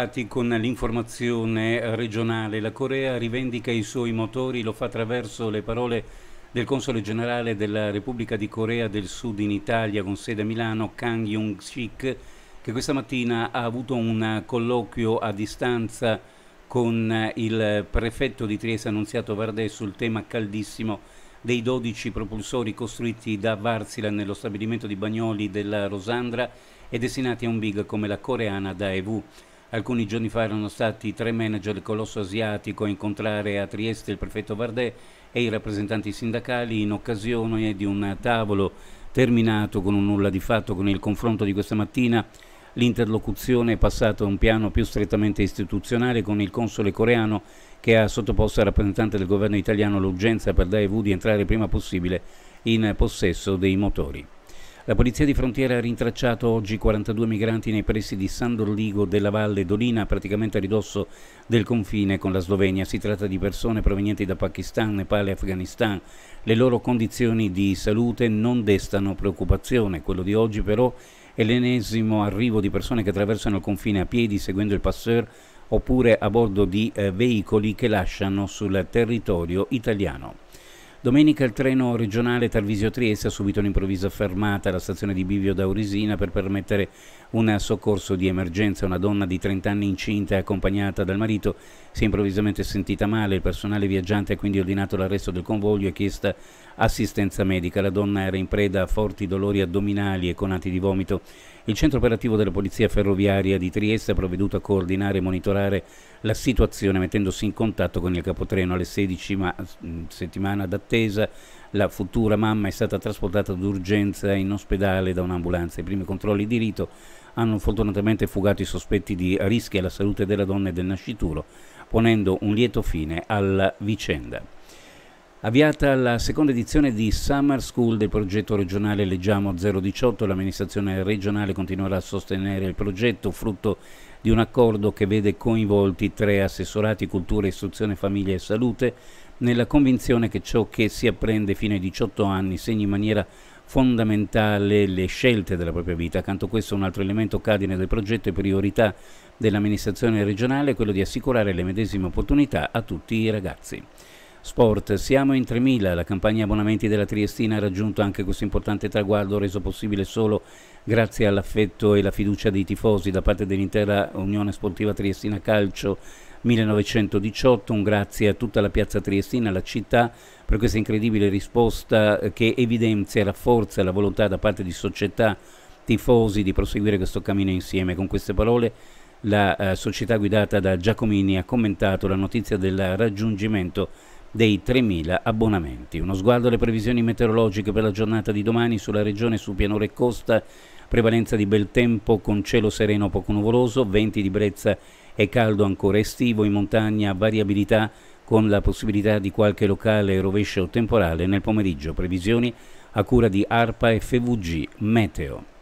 arrivati con l'informazione regionale. La Corea rivendica i suoi motori, lo fa attraverso le parole del Console Generale della Repubblica di Corea del Sud in Italia con sede a Milano, Kang Jung-sik, che questa mattina ha avuto un colloquio a distanza con il prefetto di Trieste Annunziato Vardè sul tema caldissimo dei 12 propulsori costruiti da Varsila nello stabilimento di Bagnoli della Rosandra e destinati a un big come la coreana Daewoo. Alcuni giorni fa erano stati tre manager del colosso asiatico a incontrare a Trieste il prefetto Vardè e i rappresentanti sindacali in occasione di un tavolo terminato con un nulla di fatto con il confronto di questa mattina. L'interlocuzione è passata a un piano più strettamente istituzionale con il console coreano che ha sottoposto al rappresentante del governo italiano l'urgenza per Daewoo di entrare prima possibile in possesso dei motori. La polizia di frontiera ha rintracciato oggi 42 migranti nei pressi di San Dorligo della Valle Dolina, praticamente a ridosso del confine con la Slovenia. Si tratta di persone provenienti da Pakistan, Nepal e Afghanistan. Le loro condizioni di salute non destano preoccupazione. Quello di oggi però è l'ennesimo arrivo di persone che attraversano il confine a piedi seguendo il passeur oppure a bordo di eh, veicoli che lasciano sul territorio italiano. Domenica il treno regionale Tarvisio-Trieste ha subito un'improvvisa fermata alla stazione di Bivio d'Aurisina per permettere un soccorso di emergenza, una donna di 30 anni incinta e accompagnata dal marito si è improvvisamente sentita male, il personale viaggiante ha quindi ordinato l'arresto del convoglio e chiesta assistenza medica. La donna era in preda a forti dolori addominali e con atti di vomito. Il centro operativo della Polizia Ferroviaria di Trieste ha provveduto a coordinare e monitorare la situazione mettendosi in contatto con il capotreno alle 16 ma, mm, settimana d'attesa la futura mamma è stata trasportata d'urgenza in ospedale da un'ambulanza. I primi controlli di rito hanno fortunatamente fugato i sospetti di rischi alla salute della donna e del nascituro, ponendo un lieto fine alla vicenda. Avviata la seconda edizione di Summer School del progetto regionale Leggiamo 018, l'amministrazione regionale continuerà a sostenere il progetto, frutto di un accordo che vede coinvolti tre assessorati cultura, istruzione, famiglia e salute, nella convinzione che ciò che si apprende fino ai 18 anni segni in maniera fondamentale le scelte della propria vita. Accanto a questo un altro elemento cardine del progetto e priorità dell'amministrazione regionale è quello di assicurare le medesime opportunità a tutti i ragazzi. Sport, siamo in 3.000, la campagna abbonamenti della Triestina ha raggiunto anche questo importante traguardo reso possibile solo grazie all'affetto e alla fiducia dei tifosi da parte dell'intera Unione Sportiva Triestina Calcio 1918. Un grazie a tutta la piazza triestina, alla città, per questa incredibile risposta eh, che evidenzia la forza e la volontà da parte di società, tifosi, di proseguire questo cammino insieme. Con queste parole la eh, società guidata da Giacomini ha commentato la notizia del raggiungimento dei 3.000 abbonamenti. Uno sguardo alle previsioni meteorologiche per la giornata di domani sulla regione su pianura e costa prevalenza di bel tempo con cielo sereno poco nuvoloso, venti di brezza e caldo ancora estivo, in montagna variabilità con la possibilità di qualche locale rovescio temporale nel pomeriggio, previsioni a cura di ARPA FVG Meteo.